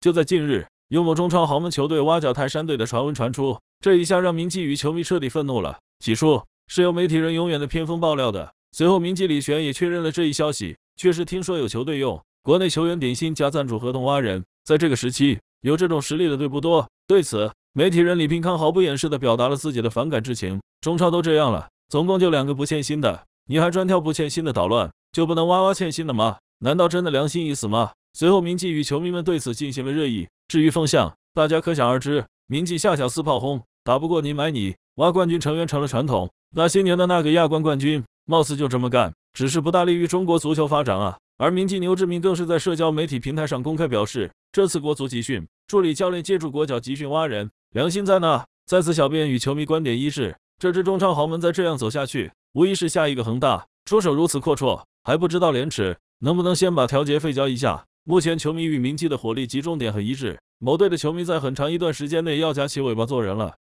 就在近日，有某中超豪门球队挖角泰山队的传闻传出，这一下让明基与球迷彻底愤怒了。起初是由媒体人永远的偏锋爆料的，随后明基李玄也确认了这一消息，确实听说有球队用国内球员点薪加赞助合同挖人。在这个时期，有这种实力的队不多。对此，媒体人李平康毫不掩饰的表达了自己的反感之情。中超都这样了，总共就两个不欠薪的，你还专挑不欠薪的捣乱，就不能挖挖欠薪的吗？难道真的良心已死吗？随后，明记与球迷们对此进行了热议。至于风向，大家可想而知。明记下小四炮轰，打不过你买你挖冠军成员成了传统。那些年的那个亚冠冠军，貌似就这么干，只是不大利于中国足球发展啊。而明记牛志明更是在社交媒体平台上公开表示，这次国足集训，助理教练借助国脚集训挖人，良心在那。再次小编与球迷观点一致，这支中超豪门再这样走下去，无疑是下一个恒大。出手如此阔绰，还不知道廉耻，能不能先把调节费交一下？目前，球迷与名记的火力集中点很一致。某队的球迷在很长一段时间内要夹起尾巴做人了。